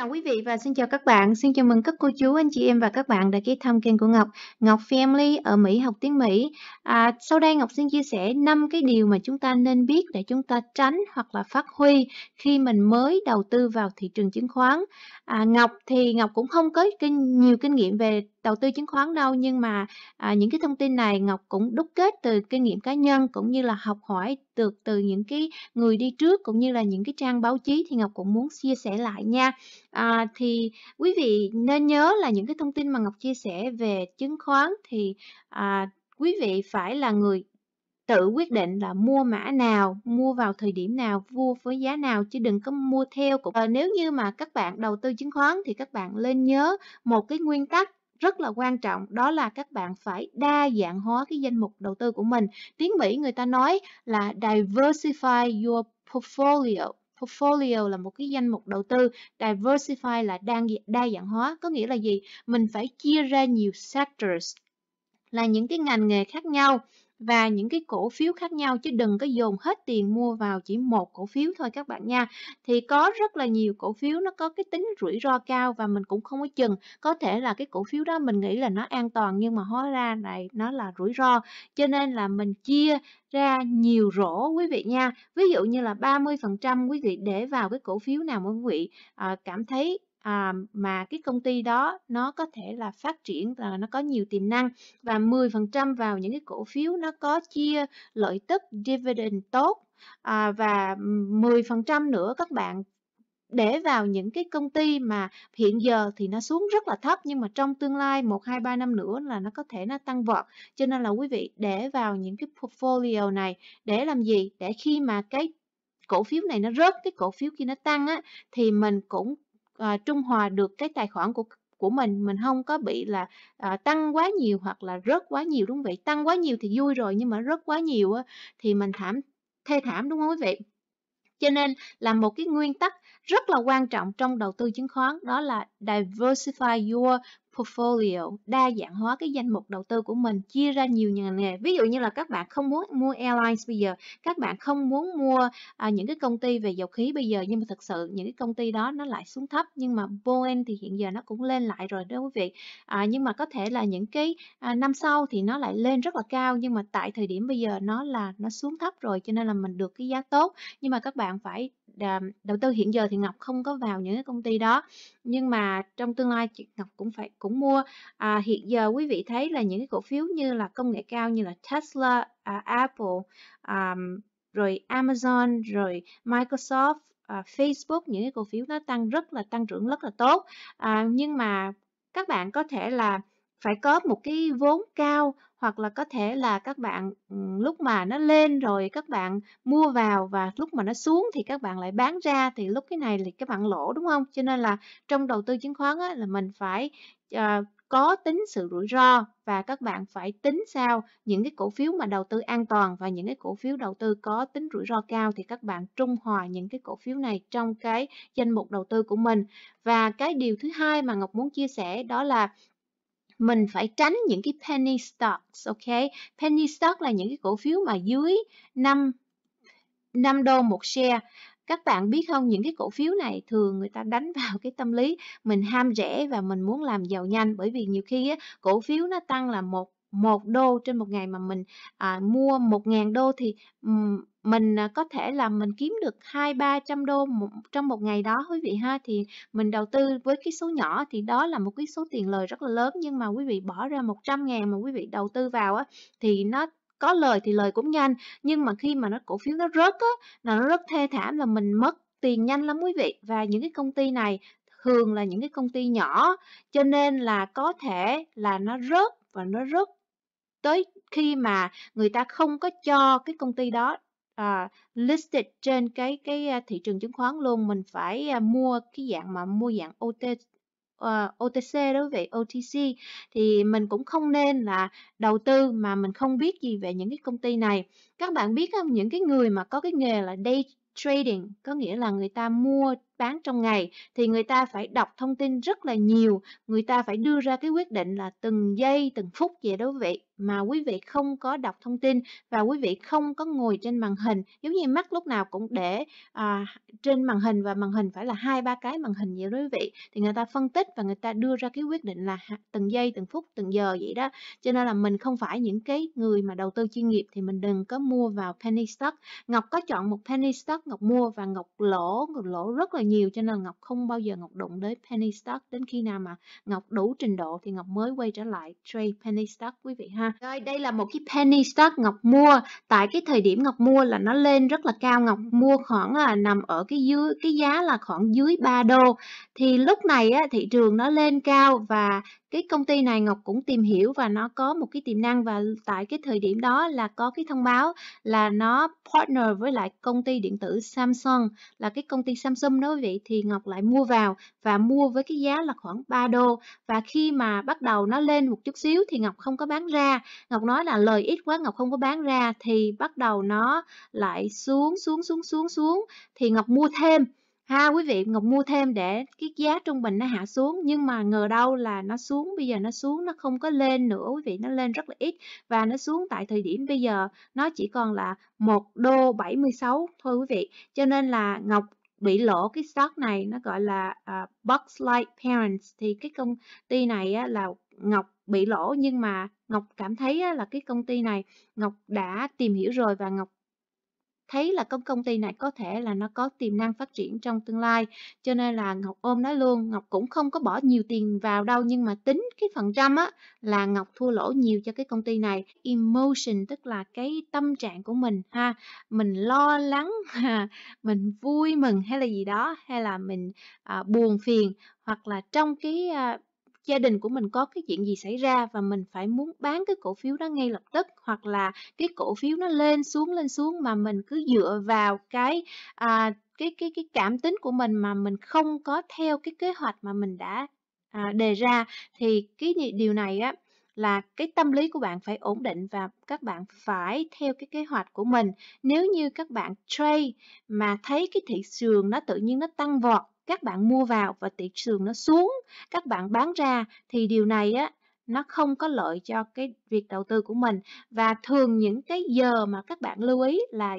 chào quý vị và xin chào các bạn. Xin chào mừng các cô chú, anh chị em và các bạn đã ghé thăm kênh của Ngọc, Ngọc Family ở Mỹ học tiếng Mỹ. À, sau đây Ngọc xin chia sẻ 5 cái điều mà chúng ta nên biết để chúng ta tránh hoặc là phát huy khi mình mới đầu tư vào thị trường chứng khoán. À, Ngọc thì Ngọc cũng không có kinh, nhiều kinh nghiệm về đầu tư chứng khoán đâu nhưng mà à, những cái thông tin này Ngọc cũng đúc kết từ kinh nghiệm cá nhân cũng như là học hỏi được từ những cái người đi trước cũng như là những cái trang báo chí thì Ngọc cũng muốn chia sẻ lại nha à, thì quý vị nên nhớ là những cái thông tin mà Ngọc chia sẻ về chứng khoán thì à, quý vị phải là người tự quyết định là mua mã nào, mua vào thời điểm nào, mua với giá nào chứ đừng có mua theo cũng. À, nếu như mà các bạn đầu tư chứng khoán thì các bạn nên nhớ một cái nguyên tắc rất là quan trọng đó là các bạn phải đa dạng hóa cái danh mục đầu tư của mình. Tiếng Mỹ người ta nói là diversify your portfolio. Portfolio là một cái danh mục đầu tư, diversify là đa, đa dạng hóa, có nghĩa là gì? Mình phải chia ra nhiều sectors, là những cái ngành nghề khác nhau và những cái cổ phiếu khác nhau chứ đừng có dồn hết tiền mua vào chỉ một cổ phiếu thôi các bạn nha thì có rất là nhiều cổ phiếu nó có cái tính rủi ro cao và mình cũng không có chừng có thể là cái cổ phiếu đó mình nghĩ là nó an toàn nhưng mà hóa ra này nó là rủi ro cho nên là mình chia ra nhiều rổ quý vị nha ví dụ như là 30% quý vị để vào cái cổ phiếu nào mà quý vị à, cảm thấy à, mà cái công ty đó nó có thể là phát triển và nó có nhiều tiềm năng và 10% vào những cái cổ phiếu nó có chia lợi tức dividend tốt à, và 10% nữa các bạn để vào những cái công ty mà hiện giờ thì nó xuống rất là thấp nhưng mà trong tương lai 1 2 3 năm nữa là nó có thể nó tăng vọt. Cho nên là quý vị để vào những cái portfolio này để làm gì? Để khi mà cái cổ phiếu này nó rớt cái cổ phiếu kia nó tăng á thì mình cũng à, trung hòa được cái tài khoản của của mình mình không có bị là à, tăng quá nhiều hoặc là rớt quá nhiều đúng không vậy tăng quá nhiều thì vui rồi nhưng mà rớt quá nhiều á, thì mình thảm thê thảm đúng không quý vị cho nên là một cái nguyên tắc rất là quan trọng trong đầu tư chứng khoán đó là diversify your portfolio, đa dạng hóa cái danh mục đầu tư của mình, chia ra nhiều ngành nghề. Ví dụ như là các bạn không muốn mua airlines bây giờ, các bạn không muốn mua à, những cái công ty về dầu khí bây giờ, nhưng mà thực sự những cái công ty đó nó lại xuống thấp, nhưng mà Boeing thì hiện giờ nó cũng lên lại rồi đó quý vị. À, nhưng mà có thể là những cái à, năm sau thì nó lại lên rất là cao, nhưng mà tại thời điểm bây giờ nó là nó xuống thấp rồi, cho nên là mình được cái giá tốt. Nhưng mà các bạn phải À, đầu tư hiện giờ thì ngọc không có vào những cái công ty đó nhưng mà trong tương lai chị ngọc cũng phải cũng mua à, hiện giờ quý vị thấy là những cái cổ phiếu như là công nghệ cao như là tesla à, apple à, rồi amazon rồi microsoft à, facebook những cái cổ phiếu nó tăng rất là tăng trưởng rất là tốt à, nhưng mà các bạn có thể là phải có một cái vốn cao hoặc là có thể là các bạn ừ, lúc mà nó lên rồi các bạn mua vào và lúc mà nó xuống thì các bạn lại bán ra thì lúc cái này thì các bạn lỗ đúng không cho nên là trong đầu tư chứng khoán á, là mình phải uh, có tính sự rủi ro và các bạn phải tính sao những cái cổ phiếu mà đầu tư an toàn và những cái cổ phiếu đầu tư có tính rủi ro cao thì các bạn trung hòa những cái cổ phiếu này trong cái danh mục đầu tư của mình và cái điều thứ hai mà Ngọc muốn chia sẻ đó là mình phải tránh những cái penny stocks, ok? Penny stock là những cái cổ phiếu mà dưới 5 5 đô một share. Các bạn biết không, những cái cổ phiếu này thường người ta đánh vào cái tâm lý mình ham rẻ và mình muốn làm giàu nhanh bởi vì nhiều khi á, cổ phiếu nó tăng là một một đô trên một ngày mà mình à, mua 1.000 đô thì mình à, có thể là mình kiếm được hai ba trăm đô một, trong một ngày đó quý vị ha thì mình đầu tư với cái số nhỏ thì đó là một cái số tiền lời rất là lớn nhưng mà quý vị bỏ ra 100 ngàn mà quý vị đầu tư vào á thì nó có lời thì lời cũng nhanh nhưng mà khi mà nó cổ phiếu nó rớt á là nó rất thê thảm là mình mất tiền nhanh lắm quý vị và những cái công ty này thường là những cái công ty nhỏ cho nên là có thể là nó rớt và nó rớt tới khi mà người ta không có cho cái công ty đó à, listed trên cái cái thị trường chứng khoán luôn mình phải à, mua cái dạng mà mua dạng OT uh, ờ, OTC đối với OTC thì mình cũng không nên là đầu tư mà mình không biết gì về những cái công ty này. Các bạn biết không những cái người mà có cái nghề là day trading có nghĩa là người ta mua bán trong ngày thì người ta phải đọc thông tin rất là nhiều, người ta phải đưa ra cái quyết định là từng giây, từng phút vậy đó quý vị. Mà quý vị không có đọc thông tin và quý vị không có ngồi trên màn hình, giống như mắt lúc nào cũng để à, trên màn hình và màn hình phải là hai ba cái màn hình vậy đó quý vị. Thì người ta phân tích và người ta đưa ra cái quyết định là từng giây, từng phút, từng giờ vậy đó. Cho nên là mình không phải những cái người mà đầu tư chuyên nghiệp thì mình đừng có mua vào penny stock. Ngọc có chọn một penny stock Ngọc mua và Ngọc lỗ, Ngọc lỗ rất là nhiều cho nên Ngọc không bao giờ Ngọc đụng đến penny stock đến khi nào mà Ngọc đủ trình độ thì Ngọc mới quay trở lại trade penny stock quý vị ha. Rồi đây là một cái penny stock Ngọc mua tại cái thời điểm Ngọc mua là nó lên rất là cao Ngọc mua khoảng là nằm ở cái dưới cái giá là khoảng dưới 3 đô thì lúc này á, thị trường nó lên cao và cái công ty này Ngọc cũng tìm hiểu và nó có một cái tiềm năng và tại cái thời điểm đó là có cái thông báo là nó partner với lại công ty điện tử Samsung là cái công ty Samsung đó quý vị thì Ngọc lại mua vào và mua với cái giá là khoảng 3 đô và khi mà bắt đầu nó lên một chút xíu thì Ngọc không có bán ra Ngọc nói là lời ít quá Ngọc không có bán ra thì bắt đầu nó lại xuống xuống xuống xuống xuống thì Ngọc mua thêm ha quý vị ngọc mua thêm để cái giá trung bình nó hạ xuống nhưng mà ngờ đâu là nó xuống bây giờ nó xuống nó không có lên nữa quý vị nó lên rất là ít và nó xuống tại thời điểm bây giờ nó chỉ còn là một đô 76 thôi quý vị cho nên là ngọc bị lỗ cái stock này nó gọi là uh, box like parents thì cái công ty này á, là ngọc bị lỗ nhưng mà ngọc cảm thấy á, là cái công ty này ngọc đã tìm hiểu rồi và ngọc thấy là công công ty này có thể là nó có tiềm năng phát triển trong tương lai cho nên là Ngọc ôm nó luôn Ngọc cũng không có bỏ nhiều tiền vào đâu nhưng mà tính cái phần trăm á là Ngọc thua lỗ nhiều cho cái công ty này emotion tức là cái tâm trạng của mình ha mình lo lắng à, mình vui mừng hay là gì đó hay là mình à, buồn phiền hoặc là trong cái à, gia đình của mình có cái chuyện gì xảy ra và mình phải muốn bán cái cổ phiếu đó ngay lập tức hoặc là cái cổ phiếu nó lên xuống lên xuống mà mình cứ dựa vào cái à, cái cái cái cảm tính của mình mà mình không có theo cái kế hoạch mà mình đã à, đề ra thì cái điều này á là cái tâm lý của bạn phải ổn định và các bạn phải theo cái kế hoạch của mình. Nếu như các bạn trade mà thấy cái thị trường nó tự nhiên nó tăng vọt các bạn mua vào và thị trường nó xuống các bạn bán ra thì điều này á nó không có lợi cho cái việc đầu tư của mình và thường những cái giờ mà các bạn lưu ý là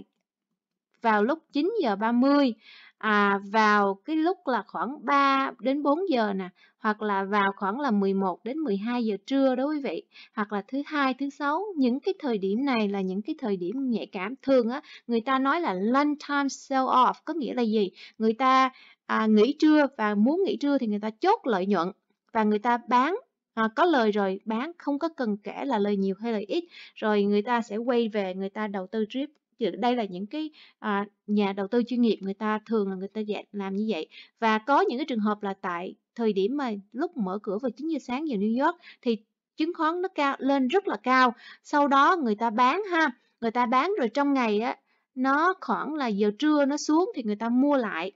vào lúc 9 giờ 30 à, vào cái lúc là khoảng 3 đến 4 giờ nè hoặc là vào khoảng là 11 đến 12 giờ trưa đó quý vị hoặc là thứ hai thứ sáu những cái thời điểm này là những cái thời điểm nhạy cảm thường á người ta nói là lunch time sell off có nghĩa là gì người ta à, nghỉ trưa và muốn nghỉ trưa thì người ta chốt lợi nhuận và người ta bán à, có lời rồi bán không có cần kể là lời nhiều hay lời ít rồi người ta sẽ quay về người ta đầu tư drip chứ đây là những cái à, nhà đầu tư chuyên nghiệp người ta thường là người ta dạng làm như vậy và có những cái trường hợp là tại thời điểm mà lúc mở cửa vào 9 giờ sáng giờ New York thì chứng khoán nó cao lên rất là cao sau đó người ta bán ha người ta bán rồi trong ngày á nó khoảng là giờ trưa nó xuống thì người ta mua lại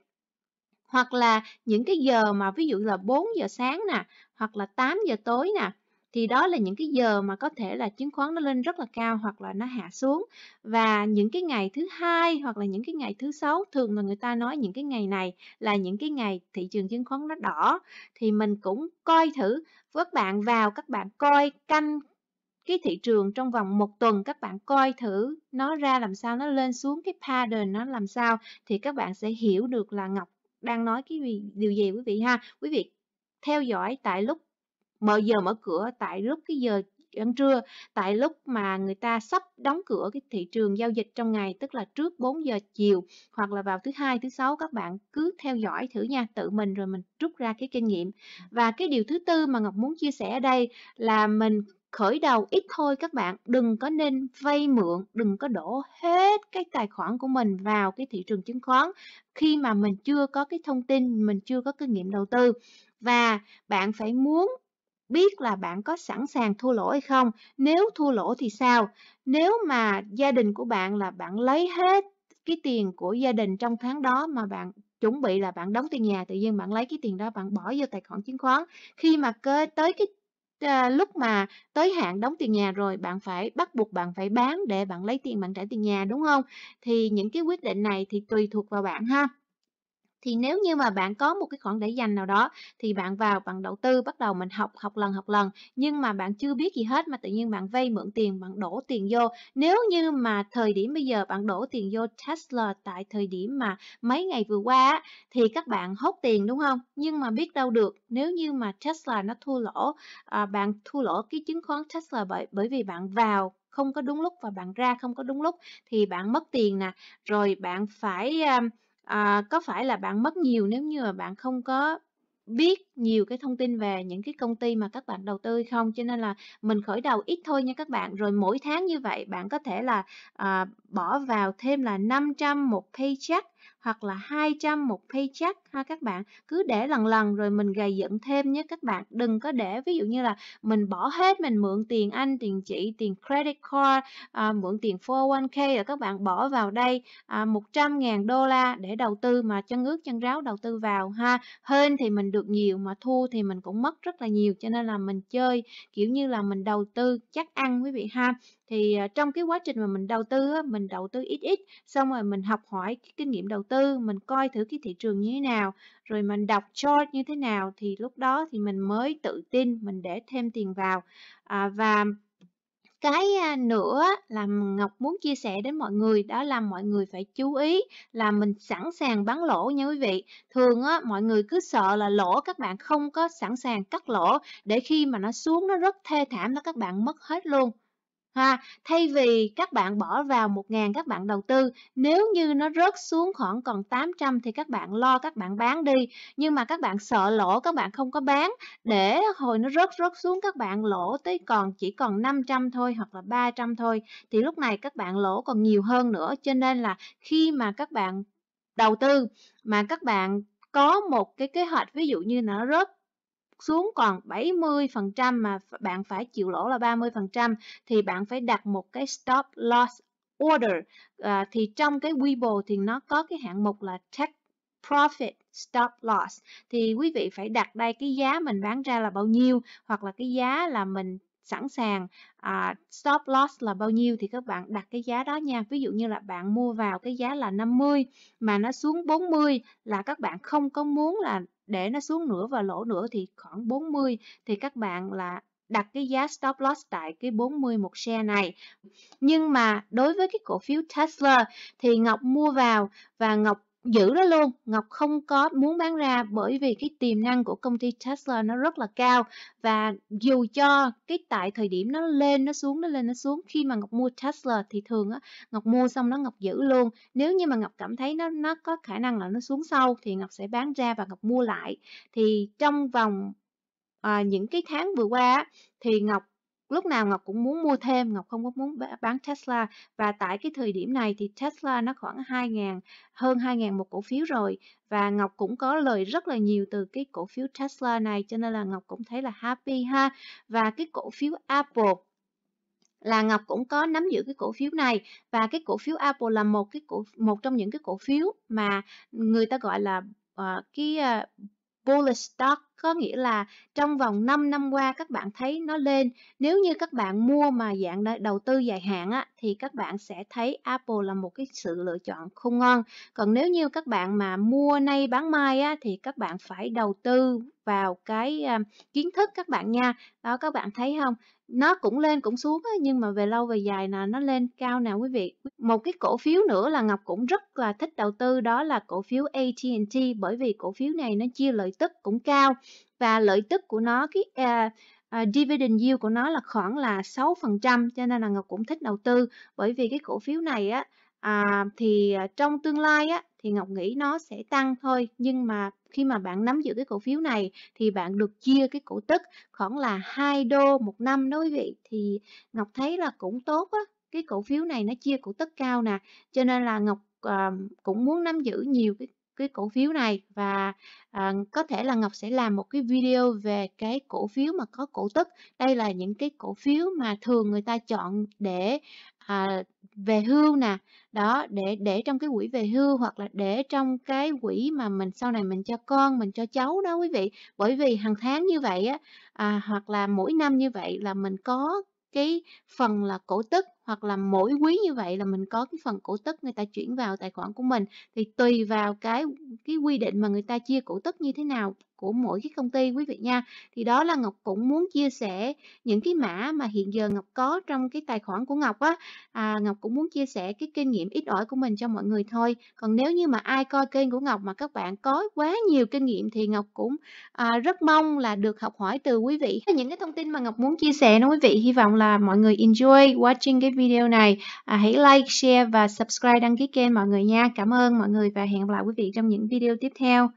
hoặc là những cái giờ mà ví dụ là 4 giờ sáng nè hoặc là 8 giờ tối nè thì đó là những cái giờ mà có thể là chứng khoán nó lên rất là cao hoặc là nó hạ xuống và những cái ngày thứ hai hoặc là những cái ngày thứ sáu thường là người ta nói những cái ngày này là những cái ngày thị trường chứng khoán nó đỏ thì mình cũng coi thử các bạn vào các bạn coi canh cái thị trường trong vòng một tuần các bạn coi thử nó ra làm sao nó lên xuống cái pattern nó làm sao thì các bạn sẽ hiểu được là Ngọc đang nói cái gì, điều gì quý vị ha quý vị theo dõi tại lúc mở giờ mở cửa tại lúc cái giờ ăn trưa tại lúc mà người ta sắp đóng cửa cái thị trường giao dịch trong ngày tức là trước 4 giờ chiều hoặc là vào thứ hai thứ sáu các bạn cứ theo dõi thử nha tự mình rồi mình rút ra cái kinh nghiệm và cái điều thứ tư mà Ngọc muốn chia sẻ ở đây là mình khởi đầu ít thôi các bạn đừng có nên vay mượn đừng có đổ hết cái tài khoản của mình vào cái thị trường chứng khoán khi mà mình chưa có cái thông tin mình chưa có kinh nghiệm đầu tư và bạn phải muốn biết là bạn có sẵn sàng thua lỗ hay không nếu thua lỗ thì sao nếu mà gia đình của bạn là bạn lấy hết cái tiền của gia đình trong tháng đó mà bạn chuẩn bị là bạn đóng tiền nhà tự nhiên bạn lấy cái tiền đó bạn bỏ vô tài khoản chứng khoán khi mà cơ tới cái à, lúc mà tới hạn đóng tiền nhà rồi bạn phải bắt buộc bạn phải bán để bạn lấy tiền bạn trả tiền nhà đúng không thì những cái quyết định này thì tùy thuộc vào bạn ha thì nếu như mà bạn có một cái khoản để dành nào đó thì bạn vào bạn đầu tư bắt đầu mình học học lần học lần nhưng mà bạn chưa biết gì hết mà tự nhiên bạn vay mượn tiền bạn đổ tiền vô nếu như mà thời điểm bây giờ bạn đổ tiền vô Tesla tại thời điểm mà mấy ngày vừa qua thì các bạn hốt tiền đúng không nhưng mà biết đâu được nếu như mà Tesla nó thua lỗ à, bạn thua lỗ cái chứng khoán Tesla bởi bởi vì bạn vào không có đúng lúc và bạn ra không có đúng lúc thì bạn mất tiền nè rồi bạn phải um, à, có phải là bạn mất nhiều nếu như mà bạn không có biết nhiều cái thông tin về những cái công ty mà các bạn đầu tư không cho nên là mình khởi đầu ít thôi nha các bạn rồi mỗi tháng như vậy bạn có thể là à, bỏ vào thêm là 500 một paycheck hoặc là 200 một paycheck ha các bạn cứ để lần lần rồi mình gầy dựng thêm nhé các bạn đừng có để ví dụ như là mình bỏ hết mình mượn tiền anh tiền chị tiền credit card à, mượn tiền 401k rồi các bạn bỏ vào đây à, 100.000 đô la để đầu tư mà chân ướt chân ráo đầu tư vào ha hên thì mình được nhiều mà thua thì mình cũng mất rất là nhiều cho nên là mình chơi kiểu như là mình đầu tư chắc ăn quý vị ha thì à, trong cái quá trình mà mình đầu tư mình đầu tư ít ít xong rồi mình học hỏi cái kinh nghiệm đầu tư mình coi thử cái thị trường như thế nào rồi mình đọc chart như thế nào thì lúc đó thì mình mới tự tin mình để thêm tiền vào à, và cái à, nữa là ngọc muốn chia sẻ đến mọi người đó là mọi người phải chú ý là mình sẵn sàng bán lỗ nha quý vị thường á mọi người cứ sợ là lỗ các bạn không có sẵn sàng cắt lỗ để khi mà nó xuống nó rất thê thảm đó các bạn mất hết luôn ha thay vì các bạn bỏ vào 1.000 các bạn đầu tư nếu như nó rớt xuống khoảng còn 800 thì các bạn lo các bạn bán đi nhưng mà các bạn sợ lỗ các bạn không có bán để hồi nó rớt rớt xuống các bạn lỗ tới còn chỉ còn 500 thôi hoặc là 300 thôi thì lúc này các bạn lỗ còn nhiều hơn nữa cho nên là khi mà các bạn đầu tư mà các bạn có một cái kế hoạch ví dụ như nó rớt xuống còn 70% mà bạn phải chịu lỗ là 30% thì bạn phải đặt một cái stop loss order. À, thì trong cái Weibo thì nó có cái hạng mục là take profit stop loss thì quý vị phải đặt đây cái giá mình bán ra là bao nhiêu hoặc là cái giá là mình sẵn sàng à, stop loss là bao nhiêu thì các bạn đặt cái giá đó nha. Ví dụ như là bạn mua vào cái giá là 50 mà nó xuống 40 là các bạn không có muốn là để nó xuống nửa và lỗ nửa thì khoảng 40 thì các bạn là đặt cái giá stop loss tại cái 40 một share này. Nhưng mà đối với cái cổ phiếu Tesla thì Ngọc mua vào và Ngọc giữ đó luôn Ngọc không có muốn bán ra bởi vì cái tiềm năng của công ty Tesla nó rất là cao và dù cho cái tại thời điểm nó lên nó xuống nó lên nó xuống khi mà Ngọc mua Tesla thì thường á Ngọc mua xong nó Ngọc giữ luôn nếu như mà Ngọc cảm thấy nó nó có khả năng là nó xuống sâu thì Ngọc sẽ bán ra và Ngọc mua lại thì trong vòng à, những cái tháng vừa qua thì Ngọc lúc nào Ngọc cũng muốn mua thêm, Ngọc không có muốn bán Tesla và tại cái thời điểm này thì Tesla nó khoảng 2.000 hơn 2.000 một cổ phiếu rồi và Ngọc cũng có lời rất là nhiều từ cái cổ phiếu Tesla này cho nên là Ngọc cũng thấy là happy ha và cái cổ phiếu Apple là Ngọc cũng có nắm giữ cái cổ phiếu này và cái cổ phiếu Apple là một cái cổ một trong những cái cổ phiếu mà người ta gọi là uh, cái uh, bullish stock có nghĩa là trong vòng 5 năm qua các bạn thấy nó lên. Nếu như các bạn mua mà dạng đầu tư dài hạn á, thì các bạn sẽ thấy Apple là một cái sự lựa chọn không ngon. Còn nếu như các bạn mà mua nay bán mai á, thì các bạn phải đầu tư vào cái uh, kiến thức các bạn nha. Đó các bạn thấy không? nó cũng lên cũng xuống á, nhưng mà về lâu về dài là nó lên cao nào quý vị một cái cổ phiếu nữa là ngọc cũng rất là thích đầu tư đó là cổ phiếu AT&T bởi vì cổ phiếu này nó chia lợi tức cũng cao và lợi tức của nó cái uh, uh, dividend yield của nó là khoảng là 6% cho nên là Ngọc cũng thích đầu tư bởi vì cái cổ phiếu này á à, thì à, trong tương lai á, thì Ngọc nghĩ nó sẽ tăng thôi nhưng mà khi mà bạn nắm giữ cái cổ phiếu này thì bạn được chia cái cổ tức khoảng là 2 đô một năm đó quý vị thì Ngọc thấy là cũng tốt á cái cổ phiếu này nó chia cổ tức cao nè cho nên là Ngọc à, cũng muốn nắm giữ nhiều cái cái cổ phiếu này và à, có thể là Ngọc sẽ làm một cái video về cái cổ phiếu mà có cổ tức đây là những cái cổ phiếu mà thường người ta chọn để à, về hưu nè đó để để trong cái quỹ về hưu hoặc là để trong cái quỹ mà mình sau này mình cho con mình cho cháu đó quý vị bởi vì hàng tháng như vậy á à, hoặc là mỗi năm như vậy là mình có cái phần là cổ tức hoặc là mỗi quý như vậy là mình có cái phần cổ tức người ta chuyển vào tài khoản của mình thì tùy vào cái cái quy định mà người ta chia cổ tức như thế nào của mỗi cái công ty quý vị nha thì đó là Ngọc cũng muốn chia sẻ những cái mã mà hiện giờ Ngọc có trong cái tài khoản của Ngọc á à, Ngọc cũng muốn chia sẻ cái kinh nghiệm ít ỏi của mình cho mọi người thôi còn nếu như mà ai coi kênh của Ngọc mà các bạn có quá nhiều kinh nghiệm thì Ngọc cũng à, rất mong là được học hỏi từ quý vị những cái thông tin mà Ngọc muốn chia sẻ nó quý vị hy vọng là mọi người enjoy watching cái video này. À, hãy like, share và subscribe đăng ký kênh mọi người nha. Cảm ơn mọi người và hẹn gặp lại quý vị trong những video tiếp theo.